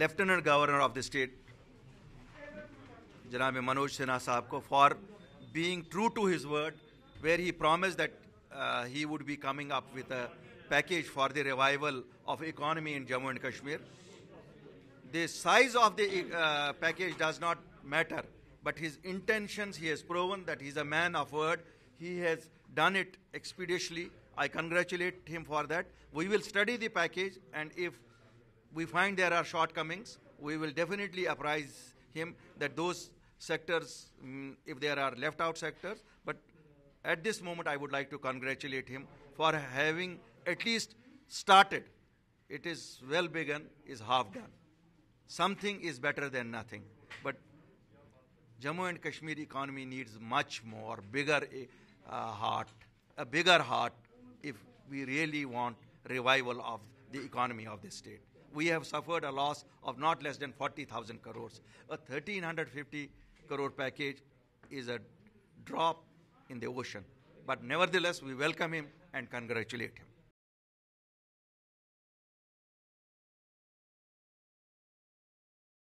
Lieutenant governor of the state जनाब मनोज सिन्हा साहब को for being true to his word, where he promised that uh, he would be coming up with a package for the revival of economy in Jammu and Kashmir. The size of the uh, package does not matter, but his intentions, he has proven that he is a man of word. He has done it expeditiously. I congratulate him for that. We will study the package, and if we find there are shortcomings, we will definitely apprise him that those sectors, um, if there are left out sectors, but at this moment I would like to congratulate him for having at least started. It is well begun, is half done. Something is better than nothing. But Jammu and Kashmir economy needs much more, bigger eh, uh, heart, a bigger heart if we really want revival of the economy of the state we have suffered a loss of not less than 40,000 crores. A 1,350 crore package is a drop in the ocean. But nevertheless, we welcome him and congratulate him.